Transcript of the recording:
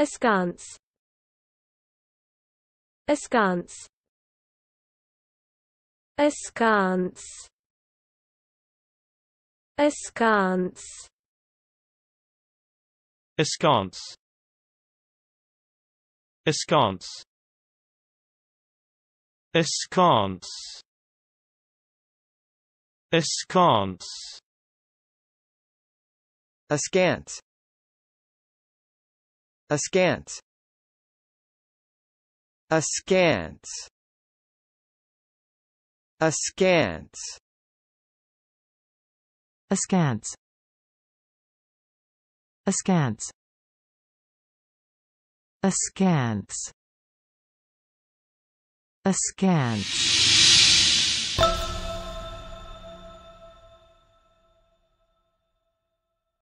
Askance. Askance. Askance. Askance. Askance. Askance. Askance. Askance. Askance. Askance Askance Askance Askance Askance Askance Askance